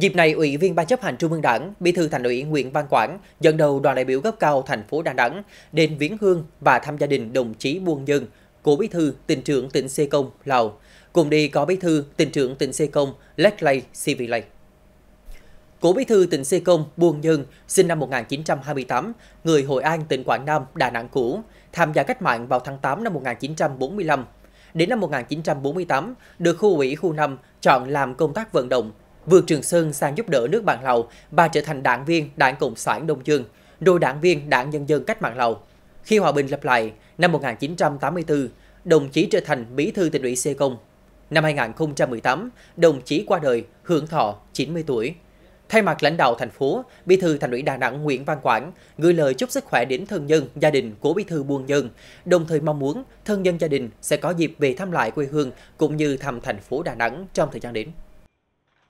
Dịp này, Ủy viên Ban chấp hành Trung ương Đảng, Bí thư Thành ủy Nguyễn Văn Quảng dẫn đầu đoàn đại biểu cấp cao thành phố Đà Nẵng đến viếng hương và thăm gia đình đồng chí Buôn Dân, cố Bí thư tỉnh trưởng tỉnh Sê Công, Lào. Cùng đi có Bí thư tỉnh trưởng tỉnh Sê Công, Leklay Sivilay. Cố Bí thư tỉnh Sê Công Buôn Nhân, sinh năm 1928, người Hội An, tỉnh Quảng Nam, Đà Nẵng cũ, tham gia cách mạng vào tháng 8 năm 1945. Đến năm 1948, được khu ủy khu 5 chọn làm công tác vận động, vượt Trường Sơn sang giúp đỡ nước bạn Lào và trở thành đảng viên Đảng Cộng sản Đông Dương, rồi đảng viên Đảng Nhân dân Cách mạng Lào. Khi hòa bình lập lại, năm 1984, đồng chí trở thành bí thư tỉnh ủy Sê Công. Năm 2018, đồng chí qua đời, hưởng thọ 90 tuổi. Thay mặt lãnh đạo thành phố, Bí thư Thành ủy Đà Nẵng Nguyễn Văn Quảng gửi lời chúc sức khỏe đến thân nhân, gia đình của Bí thư Buôn Nhân, đồng thời mong muốn thân nhân gia đình sẽ có dịp về thăm lại quê hương cũng như thăm thành phố Đà Nẵng trong thời gian đến.